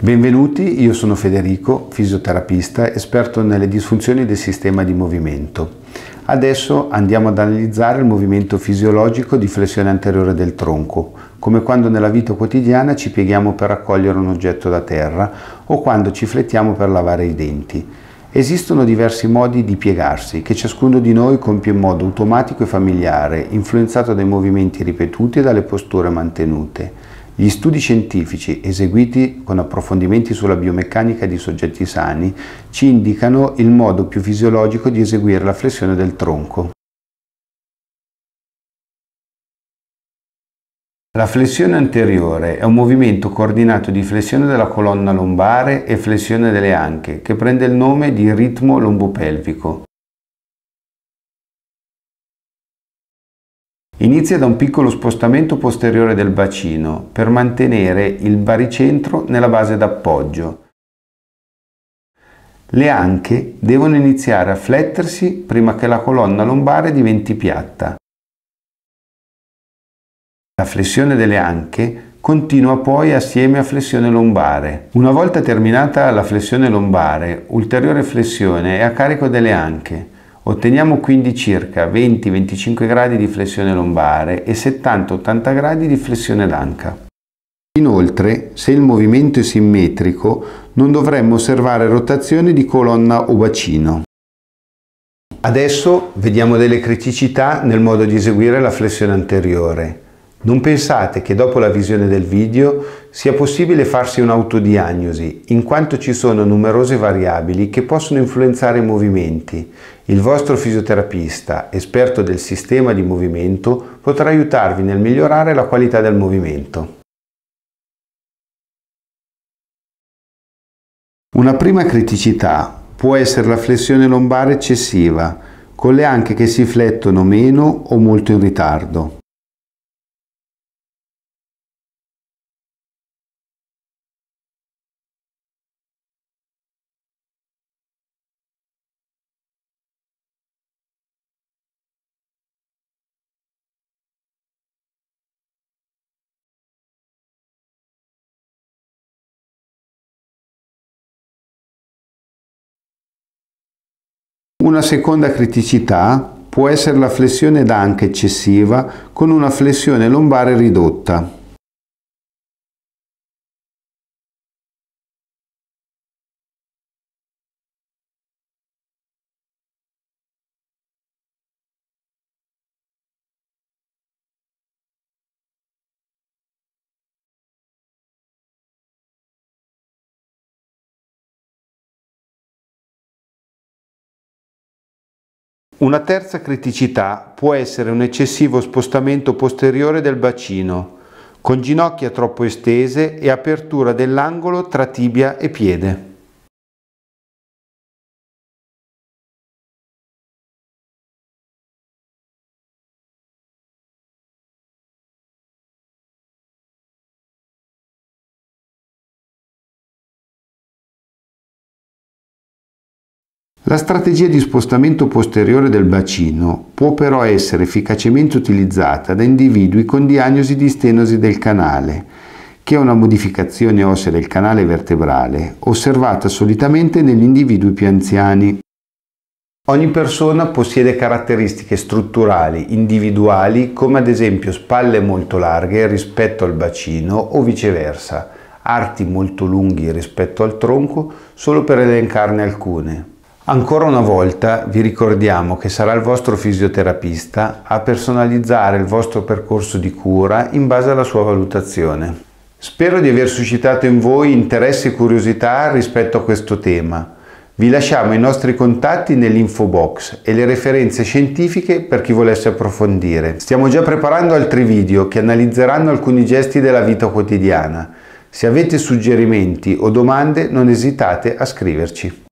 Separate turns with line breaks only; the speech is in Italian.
Benvenuti, io sono Federico, fisioterapista, esperto nelle disfunzioni del sistema di movimento. Adesso andiamo ad analizzare il movimento fisiologico di flessione anteriore del tronco, come quando nella vita quotidiana ci pieghiamo per raccogliere un oggetto da terra o quando ci flettiamo per lavare i denti. Esistono diversi modi di piegarsi, che ciascuno di noi compie in modo automatico e familiare, influenzato dai movimenti ripetuti e dalle posture mantenute. Gli studi scientifici eseguiti con approfondimenti sulla biomeccanica di soggetti sani ci indicano il modo più fisiologico di eseguire la flessione del tronco. La flessione anteriore è un movimento coordinato di flessione della colonna lombare e flessione delle anche, che prende il nome di ritmo lombopelvico. Inizia da un piccolo spostamento posteriore del bacino per mantenere il baricentro nella base d'appoggio. Le anche devono iniziare a flettersi prima che la colonna lombare diventi piatta. La flessione delle anche continua poi assieme a flessione lombare. Una volta terminata la flessione lombare, ulteriore flessione è a carico delle anche. Otteniamo quindi circa 20-25 gradi di flessione lombare e 70-80 gradi di flessione d'anca. Inoltre, se il movimento è simmetrico, non dovremmo osservare rotazioni di colonna o bacino. Adesso vediamo delle criticità nel modo di eseguire la flessione anteriore. Non pensate che dopo la visione del video sia possibile farsi un'autodiagnosi, in quanto ci sono numerose variabili che possono influenzare i movimenti. Il vostro fisioterapista, esperto del sistema di movimento, potrà aiutarvi nel migliorare la qualità del movimento. Una prima criticità può essere la flessione lombare eccessiva, con le anche che si flettono meno o molto in ritardo. Una seconda criticità può essere la flessione d'anca eccessiva con una flessione lombare ridotta. Una terza criticità può essere un eccessivo spostamento posteriore del bacino, con ginocchia troppo estese e apertura dell'angolo tra tibia e piede. La strategia di spostamento posteriore del bacino può però essere efficacemente utilizzata da individui con diagnosi di stenosi del canale, che è una modificazione ossea del canale vertebrale, osservata solitamente negli individui più anziani. Ogni persona possiede caratteristiche strutturali individuali come ad esempio spalle molto larghe rispetto al bacino o viceversa, arti molto lunghi rispetto al tronco, solo per elencarne alcune. Ancora una volta vi ricordiamo che sarà il vostro fisioterapista a personalizzare il vostro percorso di cura in base alla sua valutazione. Spero di aver suscitato in voi interesse e curiosità rispetto a questo tema. Vi lasciamo i nostri contatti nell'info box e le referenze scientifiche per chi volesse approfondire. Stiamo già preparando altri video che analizzeranno alcuni gesti della vita quotidiana. Se avete suggerimenti o domande non esitate a scriverci.